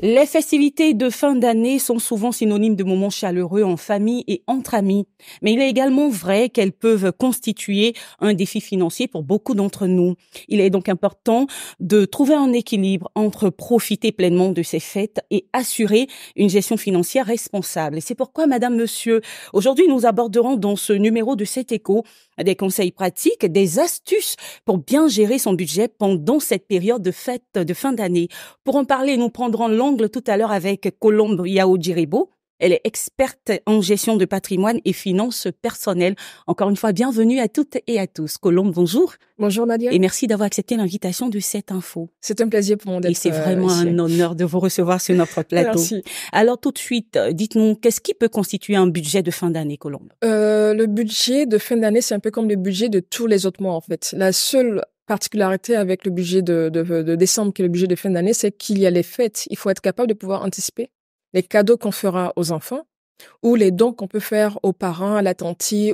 Les festivités de fin d'année sont souvent synonymes de moments chaleureux en famille et entre amis, mais il est également vrai qu'elles peuvent constituer un défi financier pour beaucoup d'entre nous. Il est donc important de trouver un équilibre entre profiter pleinement de ces fêtes et assurer une gestion financière responsable. c'est pourquoi, Madame, Monsieur, aujourd'hui, nous aborderons dans ce numéro de cet écho des conseils pratiques, des astuces pour bien gérer son budget pendant cette période de fêtes de fin d'année. Pour en parler, nous prendrons tout à l'heure avec Colombe Yaodjiribo. Elle est experte en gestion de patrimoine et finances personnelles. Encore une fois, bienvenue à toutes et à tous. Colombe, bonjour. Bonjour Nadia. Et merci d'avoir accepté l'invitation de cette info. C'est un plaisir pour moi d'être euh, ici. Et c'est vraiment un honneur de vous recevoir sur notre plateau. merci. Alors tout de suite, euh, dites-nous, qu'est-ce qui peut constituer un budget de fin d'année, Colombe euh, Le budget de fin d'année, c'est un peu comme le budget de tous les autres mois en fait. La seule particularité avec le budget de, décembre, qui est le budget de fin d'année, c'est qu'il y a les fêtes. Il faut être capable de pouvoir anticiper les cadeaux qu'on fera aux enfants ou les dons qu'on peut faire aux parents, à la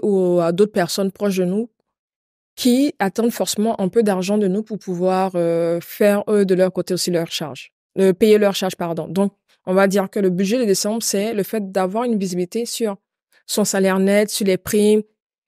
ou à d'autres personnes proches de nous qui attendent forcément un peu d'argent de nous pour pouvoir euh, faire eux de leur côté aussi leur charge, euh, payer leur charge, pardon. Donc on va dire que le budget de décembre c'est le fait d'avoir une visibilité sur son salaire net, sur les primes,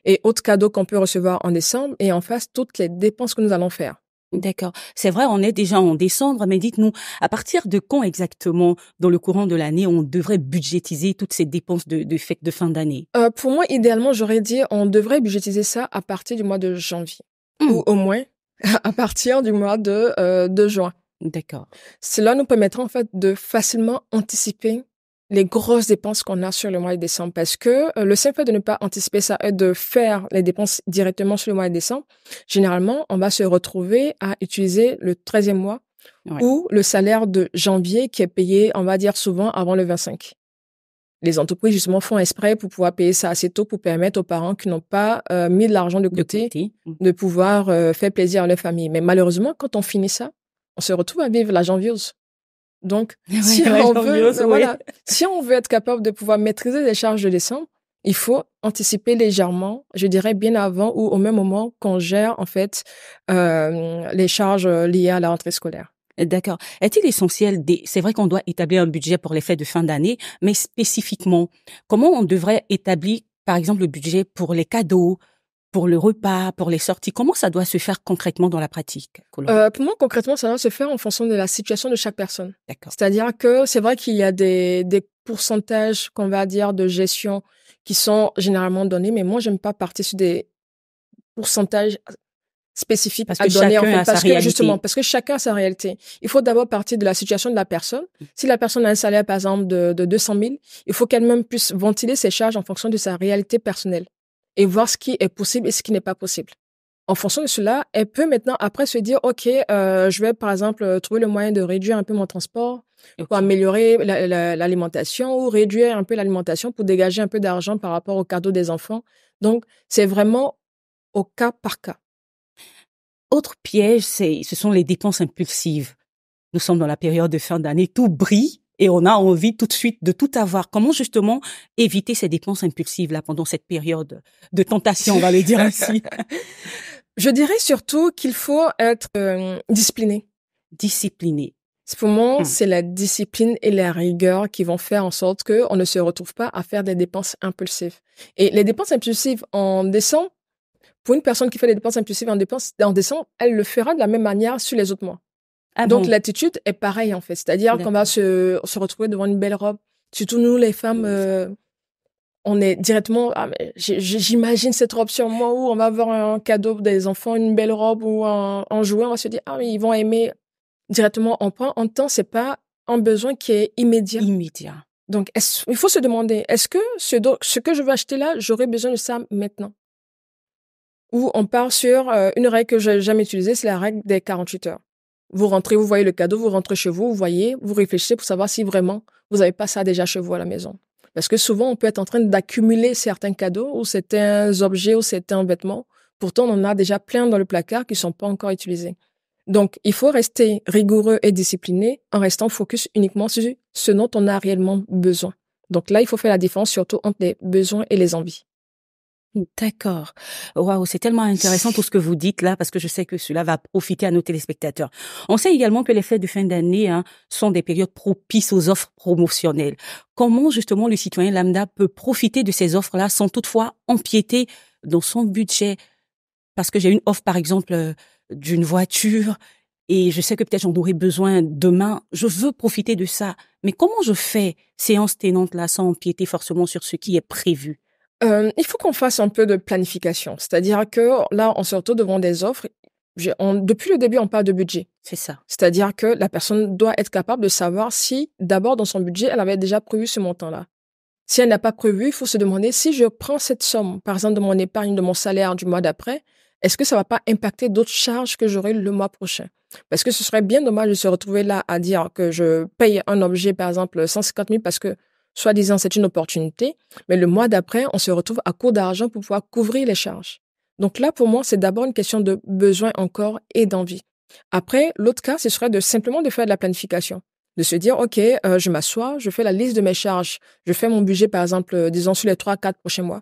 et autres cadeaux qu'on peut recevoir en décembre et en face toutes les dépenses que nous allons faire. D'accord. C'est vrai, on est déjà en décembre, mais dites-nous, à partir de quand exactement, dans le courant de l'année, on devrait budgétiser toutes ces dépenses de, de de fin d'année euh, Pour moi, idéalement, j'aurais dit, on devrait budgétiser ça à partir du mois de janvier, hmm. ou au moins à partir du mois de, euh, de juin. D'accord. Cela nous permettra en fait de facilement anticiper les grosses dépenses qu'on a sur le mois de décembre parce que euh, le simple fait de ne pas anticiper ça et de faire les dépenses directement sur le mois de décembre, généralement, on va se retrouver à utiliser le 13e mois ou le salaire de janvier qui est payé, on va dire souvent, avant le 25. Les entreprises, justement, font exprès pour pouvoir payer ça assez tôt pour permettre aux parents qui n'ont pas euh, mis de l'argent de côté, mmh. de, pouvoir euh, faire plaisir à leur famille. Mais malheureusement, quand on finit ça, on se retrouve à vivre la janvieuse. Donc, si, on veut, être capable de pouvoir maîtriser les charges de décembre, il faut anticiper légèrement, je dirais bien avant ou au même moment qu'on gère en fait euh, les charges liées à la rentrée scolaire. D'accord. Est-il essentiel C'est vrai qu'on doit établir un budget pour les fêtes de fin d'année, mais spécifiquement, comment on devrait établir, par exemple, le budget pour les cadeaux, pour le repas, pour les sorties Comment ça doit se faire concrètement dans la pratique euh, Pour moi, concrètement, ça doit se faire en fonction de la situation de chaque personne. C'est-à-dire que c'est vrai qu'il y a des, pourcentages qu'on va dire de gestion qui sont généralement donnés, mais moi, j'aime pas partir sur des pourcentages spécifiques parce à que donner en fait, parce que, justement parce que chacun a sa réalité. Il faut d'abord partir de la situation de la personne. Mm. Si la personne a un salaire par exemple de, de 200 000, il faut qu'elle-même puisse ventiler ses charges en fonction de sa réalité personnelle et voir ce qui est possible et ce qui n'est pas possible. En fonction de cela, elle peut maintenant après se dire, OK, euh, je vais par exemple euh, trouver le moyen de réduire un peu mon transport pour améliorer l'alimentation ou réduire un peu l'alimentation pour dégager un peu d'argent par rapport au cadeau des enfants. Donc, c'est vraiment au cas par cas. Autre piège, c'est, ce sont les dépenses impulsives. Nous sommes dans la période de fin d'année, tout brille, et on a envie tout de suite de tout avoir. Comment justement éviter ces dépenses impulsives là pendant cette période de tentation, on va le dire ainsi Je dirais surtout qu'il faut être euh, discipliné. Discipliné. Pour moi, hmm. c'est la discipline et la rigueur qui vont faire en sorte qu'on ne se retrouve pas à faire des dépenses impulsives. Et les dépenses impulsives en décembre, pour une personne qui fait des dépenses impulsives en en décembre, elle le fera de la même manière sur les autres mois. Ah Donc l'attitude est pareille en fait, c'est-à-dire qu'on va se, retrouver devant une belle robe. Surtout nous les femmes, euh, on est directement, ah, j'imagine cette robe sur moi où on va avoir un cadeau des enfants, une belle robe ou un, jouet, on va se dire ah mais ils vont aimer directement. en point en temps, c'est pas un besoin qui est immédiat. Immédiat. Donc il faut se demander est-ce que ce, que je veux acheter là, j'aurais besoin de ça maintenant Ou on part sur euh, une règle que j'ai jamais utilisée, c'est la règle des 48 heures. Vous rentrez, vous voyez le cadeau, vous rentrez chez vous, vous voyez, vous réfléchissez pour savoir si vraiment vous n'avez pas ça déjà chez vous à la maison. Parce que souvent, on peut être en train d'accumuler certains cadeaux ou certains objets ou certains vêtements. Pourtant, on en a déjà plein dans le placard qui ne sont pas encore utilisés. Donc, il faut rester rigoureux et discipliné en restant focus uniquement sur ce dont on a réellement besoin. Donc là, il faut faire la différence surtout entre les besoins et les envies. D'accord. Waouh, c'est tellement intéressant tout ce que vous dites là, parce que je sais que cela va profiter à nos téléspectateurs. On sait également que les fêtes de fin d'année hein, sont des périodes propices aux offres promotionnelles. Comment justement le citoyen lambda peut profiter de ces offres-là sans toutefois empiéter dans son budget Parce que j'ai une offre, par exemple, euh, d'une voiture et je sais que peut-être j'en aurai besoin demain. Je veux profiter de ça. Mais comment je fais, séance tenante là, sans empiéter forcément sur ce qui est prévu euh, il faut qu'on fasse un peu de planification. C'est-à-dire que là, on se retrouve devant des offres. depuis le début, on parle de budget. C'est ça. C'est-à-dire que la personne doit être capable de savoir si, d'abord, dans son budget, elle avait déjà prévu ce montant-là. Si elle n'a pas prévu, il faut se demander si je prends cette somme, par exemple, de mon épargne, de mon salaire du mois d'après, est-ce que ça ne va pas impacter d'autres charges que j'aurai le mois prochain? Parce que ce serait bien dommage de se retrouver là à dire que je paye un objet, par exemple, 150 000 parce que soi-disant c'est une opportunité, mais le mois d'après, on se retrouve à court d'argent pour pouvoir couvrir les charges. Donc là, pour moi, c'est d'abord une question de besoin encore et d'envie. Après, l'autre cas, ce serait de simplement de faire de la planification, de se dire, OK, euh, je m'assois, je fais la liste de mes charges, je fais mon budget, par exemple, euh, disons, sur les 3-4 prochains mois.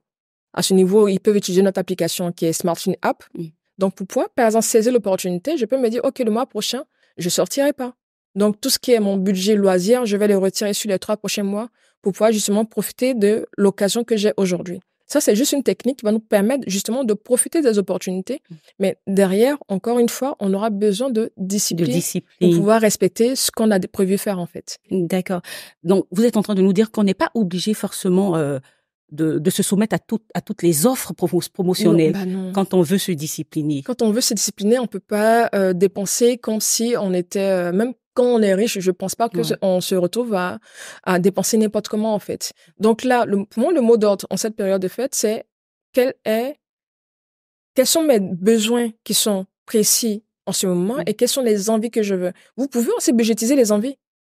À ce niveau, ils peuvent utiliser notre application qui est Smartphone App. Donc, pour pouvoir, par exemple, saisir l'opportunité, je peux me dire, OK, le mois prochain, je sortirai pas. Donc, tout ce qui est mon budget loisir, je vais le retirer sur les trois prochains mois pour pouvoir justement profiter de l'occasion que j'ai aujourd'hui. Ça, c'est juste une technique qui va nous permettre justement de profiter des opportunités. Mm. Mais derrière, encore une fois, on aura besoin de discipline, de pour pouvoir respecter ce qu'on a prévu faire en fait. D'accord. Donc, vous êtes en train de nous dire qu'on n'est pas obligé forcément euh, de, se soumettre à, toutes les offres promotionnelles bah quand on veut se discipliner. Quand on veut se discipliner, on ne peut pas euh, dépenser comme si on était euh, même quand on est riche, je ne pense pas que on se retrouve à, dépenser n'importe comment en fait. Donc là, le, pour moi, le mot d'ordre en cette période de fête, c'est quels sont mes besoins qui sont précis en ce moment et quelles sont les envies que je veux. Vous pouvez aussi budgétiser les envies.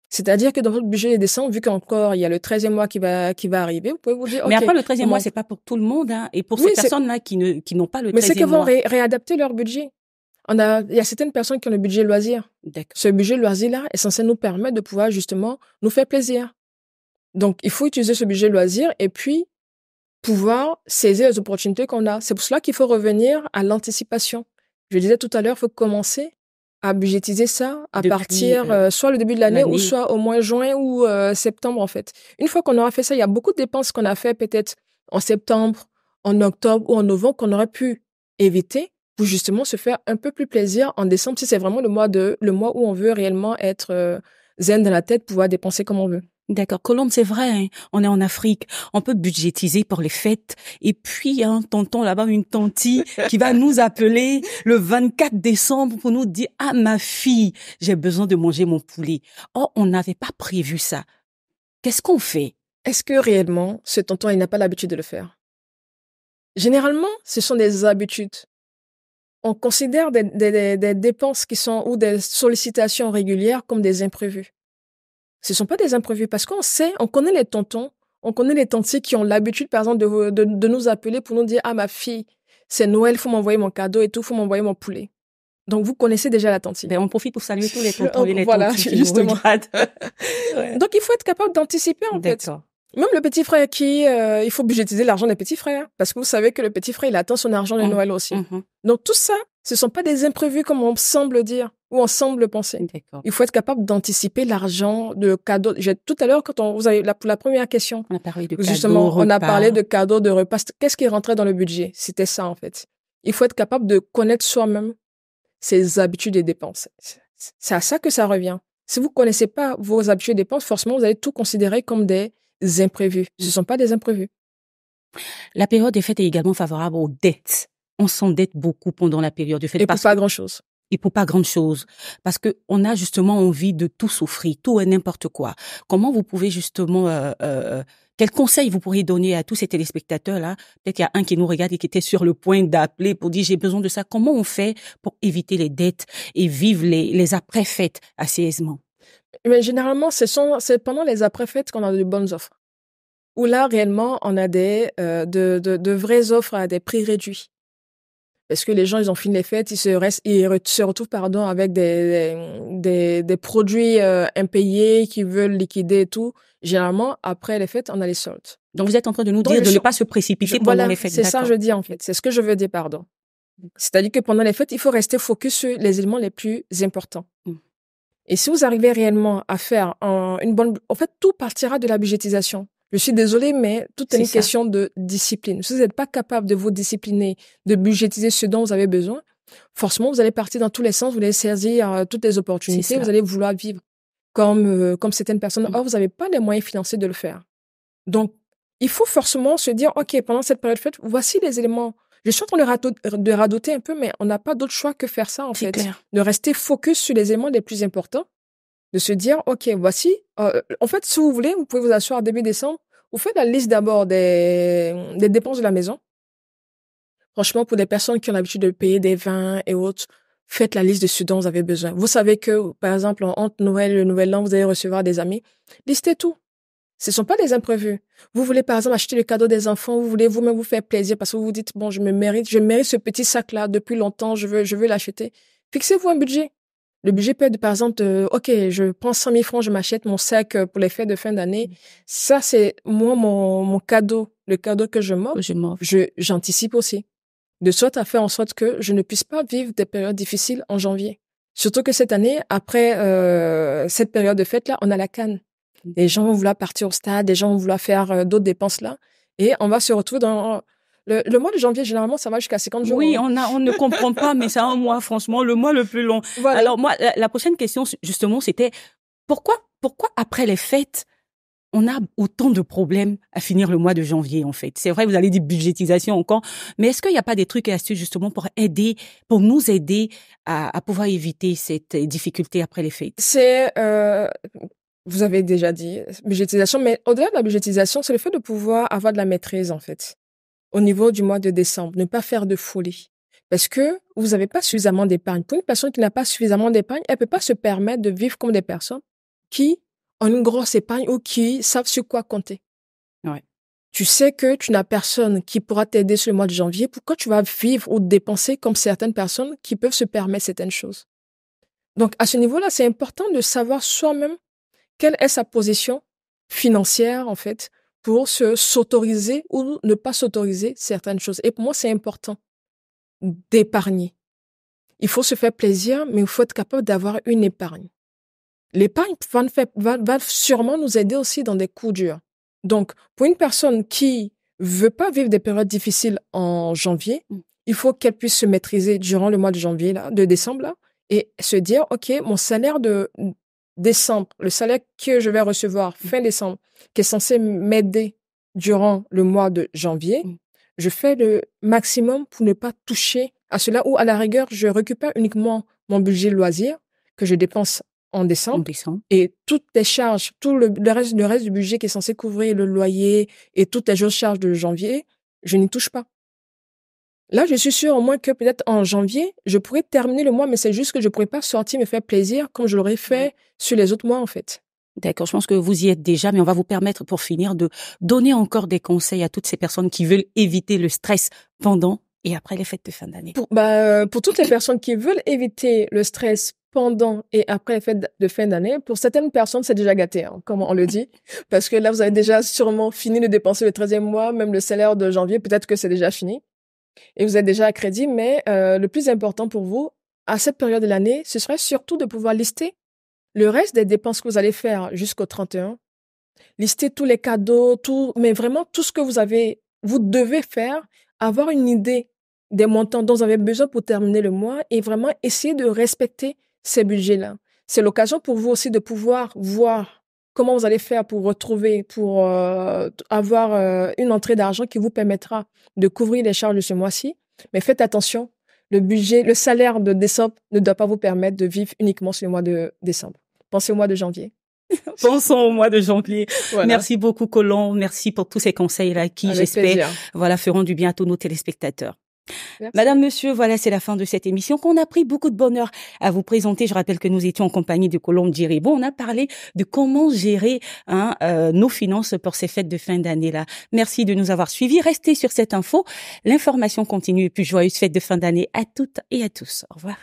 C'est-à-dire que dans votre budget des décembre, vu qu'encore il y a le 13e mois qui va qui va arriver, vous pouvez vous dire. mais après le 13e mois, c'est pas pour tout le monde, hein, et pour ces personnes-là qui n'ont pas le. 13e c'est qu'elles vont réadapter leur budget il y a certaines personnes qui ont le budget loisir. Ce budget loisir-là est censé nous permettre de pouvoir justement nous faire plaisir. Donc, il faut utiliser ce budget loisir et puis pouvoir saisir les opportunités qu'on a. C'est pour cela qu'il faut revenir à l'anticipation. Je disais tout à l'heure, il faut commencer à budgétiser ça à partir euh, euh, soit le début de l'année ou soit au moins juin ou euh, septembre en fait. Une fois qu'on aura fait ça, il y a beaucoup de dépenses qu'on a fait peut-être en septembre, en octobre ou en novembre qu'on aurait pu éviter pour justement se faire un peu plus plaisir en décembre si c'est vraiment le mois de le mois où on veut réellement être euh, zen dans la tête, pouvoir dépenser comme on veut. D'accord, Colombe, c'est vrai, hein. on est en Afrique, on peut budgétiser pour les fêtes, et puis il y a un tonton là-bas, une tantie, qui va nous appeler le 24 décembre pour nous dire « Ah, ma fille, j'ai besoin de manger mon poulet. » Oh, on n'avait pas prévu ça. Qu'est-ce qu'on fait Est-ce que réellement, ce tonton, il n'a pas l'habitude de le faire Généralement, ce sont des habitudes on considère des, dépenses qui sont ou des sollicitations régulières comme des imprévus. Ce ne sont pas des imprévus parce qu'on sait, on connaît les tontons, on connaît les tantes qui ont l'habitude, par exemple, de, nous appeler pour nous dire Ah, ma fille, c'est Noël, faut m'envoyer mon cadeau et tout, faut m'envoyer mon poulet. Donc, vous connaissez déjà la tante. Ben, on profite pour saluer tous les tontons et les voilà, qui justement. Donc, il faut être capable d'anticiper, en fait. Même le petit frère qui, euh, il faut budgétiser l'argent des petits frères, parce que vous savez que le petit frère, il attend son argent de mm. Noël aussi. Mm-hmm. Donc tout ça, ce ne sont pas des imprévus comme on semble dire ou on semble penser. Il faut être capable d'anticiper l'argent, de cadeaux. Tout à l'heure, quand vous avez la, pour la première question, on a parlé de justement, on a parlé de cadeaux, de repas. Qu'est-ce qui rentrait dans le budget C'était ça en fait. Il faut être capable de connaître soi-même ses habitudes et dépenses. C'est à ça que ça revient. Si vous connaissez pas vos habitudes et dépenses, forcément, vous allez tout considérer comme des imprévus. Ce ne sont pas des imprévus. La période des fêtes est également favorable aux dettes. On s'endette beaucoup pendant la période des fêtes. Et pour pas grand-chose. Et pour pas grand-chose. Parce qu'on a justement envie de tout souffrir, tout et n'importe quoi. Comment vous pouvez justement... Euh, euh, quel conseil vous pourriez donner à tous ces téléspectateurs-là Peut-être qu'il y a un qui nous regarde et qui était sur le point d'appeler pour dire j'ai besoin de ça. Comment on fait pour éviter les dettes et vivre les, les après-fêtes assez aisément mais généralement, c'est pendant les après-fêtes qu'on a de bonnes offres. Où là, réellement, on a des, euh, de, de, vraies offres à des prix réduits. Parce que les gens, ils ont fini les fêtes, ils se, restent, ils se retrouvent pardon, avec des, des, produits euh, impayés qui veulent liquider et tout. Généralement, après les fêtes, on a les soldes. Donc, vous êtes en train de nous dire de ne pas se précipiter pendant les fêtes. C'est ça que je dis, en fait. C'est ce que je veux dire, pardon. C'est-à-dire que pendant les fêtes, il faut rester focus sur les éléments les plus importants. Mmh. Et si vous arrivez réellement à faire une bonne, en fait, tout partira de la budgétisation. Je suis désolée, mais tout est, une question de discipline. Si vous n'êtes pas capable de vous discipliner, de budgétiser ce dont vous avez besoin, forcément, vous allez partir dans tous les sens, vous allez saisir euh, toutes les opportunités, vous allez vouloir vivre comme, euh, comme certaines personnes. Mm. Or, vous n'avez pas les moyens financiers de le faire. Donc, il faut forcément se dire, OK, pendant cette période de fête, voici les éléments je suis en train de, radoter, un peu, mais on n'a pas d'autre choix que faire ça, en fait. De rester focus sur les éléments les plus importants, de se dire, OK, voici. Euh, euh, en fait, si vous voulez, vous pouvez vous asseoir début décembre. Vous faites la liste d'abord des, mm, des dépenses de la maison. Franchement, pour des personnes qui ont l'habitude de payer des vins et autres, faites la liste de ce dont vous avez besoin. Vous savez que, par exemple, entre Noël et le Nouvel An, vous allez recevoir des amis. Listez tout. Ce ne sont pas des imprévus. Vous voulez par exemple acheter le cadeau des enfants, vous voulez vous-même vous faire plaisir parce que vous vous dites bon, je me mérite, je mérite ce petit sac là depuis longtemps, je veux, je veux l'acheter. Fixez-vous un budget. Le budget peut être par exemple, euh, ok, je prends 100 000 francs, je m'achète mon sac euh, pour les fêtes de fin d'année. Ça c'est moi mon, cadeau, le cadeau que je m'offre. Je m'offre. j'anticipe aussi, de sorte à faire en sorte que je ne puisse pas vivre des périodes difficiles en janvier. Surtout que cette année, après euh, cette période de fête là, on a la canne. Des gens vont vouloir partir au stade, des gens vont vouloir faire euh, d'autres dépenses là. Et on va se retrouver dans... Le, mois de janvier, généralement, ça va jusqu'à 50 jours. Oui, hein. on, a, on ne comprend pas, mais c'est un mois, franchement, le mois le plus long. Alors, moi, la, prochaine question, justement, c'était pourquoi, pourquoi après les fêtes, on a autant de problèmes à finir le mois de janvier, en fait. C'est vrai, vous allez dire budgétisation encore, mais est-ce qu'il n'y a pas des trucs et astuces, justement, pour aider, pour nous aider à, pouvoir éviter cette difficulté après les fêtes? C'est, euh, vous avez déjà dit, budgétisation, mais au-delà de la budgétisation, c'est le fait de pouvoir avoir de la maîtrise, en fait, au niveau du mois de décembre, ne pas faire de folie. Parce que vous n'avez pas suffisamment d'épargne. Pour une personne qui n'a pas suffisamment d'épargne, elle ne peut pas se permettre de vivre comme des personnes qui ont une grosse épargne ou qui savent sur quoi compter. Tu sais que tu n'as personne qui pourra t'aider sur le mois de janvier. Pourquoi tu vas vivre ou dépenser comme certaines personnes qui peuvent se permettre certaines choses? Donc, à ce niveau-là, c'est important de savoir soi-même quelle est sa position financière, en fait, pour se s'autoriser ou ne pas s'autoriser certaines choses. Et pour moi, c'est important d'épargner. Il faut se faire plaisir, mais il faut être capable d'avoir une épargne. L'épargne va, sûrement nous aider aussi dans des coups durs. Donc, pour une personne qui veut pas vivre des périodes difficiles en janvier, mmh. il faut qu'elle puisse se maîtriser durant le mois de janvier, de décembre, et se dire, OK, mon salaire de, décembre, le salaire que je vais recevoir mm. fin décembre, qui est censé m'aider durant le mois de janvier, mm. je fais le maximum pour ne pas toucher à cela ou à la rigueur, je récupère uniquement mon budget loisir que je dépense en décembre, et toutes les charges, tout le, reste, le reste du budget qui est censé couvrir le loyer et toutes les autres charges de janvier, je n'y touche pas. Là, je suis sûre au moins que peut-être en janvier, je pourrais terminer le mois, mais c'est juste que je ne pourrais pas sortir me faire plaisir comme je l'aurais fait sur les autres mois, en fait. D'accord, je pense que vous y êtes déjà, mais on va vous permettre pour finir de donner encore des conseils à toutes ces personnes qui veulent éviter le stress pendant et après les fêtes de fin d'année. Pour, bah, euh, pour toutes les personnes qui veulent éviter le stress pendant et après les fêtes de fin d'année, pour certaines personnes, c'est déjà gâté, hein, comme on le dit. Parce que là, vous avez déjà sûrement fini de dépenser le 13e mois, même le salaire de janvier, peut-être que c'est déjà fini et vous êtes déjà à crédit, mais euh, le plus important pour vous, à cette période de l'année, ce serait surtout de pouvoir lister le reste des dépenses que vous allez faire jusqu'au 31. Lister tous les cadeaux, tout, mais vraiment tout ce que vous avez, vous devez faire, avoir une idée des montants dont vous avez besoin pour terminer le mois et vraiment essayer de respecter ces budgets-là. C'est l'occasion pour vous aussi de pouvoir voir comment vous allez faire pour retrouver, pour euh, avoir euh, une entrée d'argent qui vous permettra de couvrir les charges de ce mois-ci. Mais faites attention, le budget, le salaire de décembre ne doit pas vous permettre de vivre uniquement sur le mois de décembre. Pensez au mois de janvier. Pensons au mois de janvier. Merci beaucoup, Colomb. Merci pour tous ces conseils-là qui, j'espère, voilà, feront du bien à tous nos téléspectateurs. Madame, monsieur, voilà, c'est la fin de cette émission qu'on a pris beaucoup de bonheur à vous présenter. Je rappelle que nous étions en compagnie de Colombe Giribo. On a parlé de comment gérer hein, euh, nos finances pour ces fêtes de fin d'année-là. Merci de nous avoir suivis. Restez sur cette info. L'information continue et puis joyeuse fête de fin d'année à toutes et à tous. Au revoir.